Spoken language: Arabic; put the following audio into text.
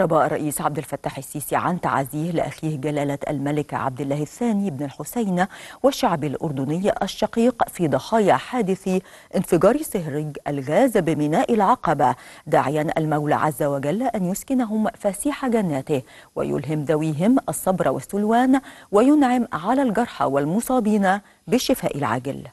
أعرب الرئيس عبد الفتاح السيسي عن تعزيه لأخيه جلالة الملك عبد الله الثاني بن الحسين والشعب الأردني الشقيق في ضحايا حادث انفجار سهرج الغاز بميناء العقبة داعيا المولى عز وجل أن يسكنهم فسيح جناته ويلهم ذويهم الصبر والسلوان وينعم على الجرحى والمصابين بالشفاء العاجل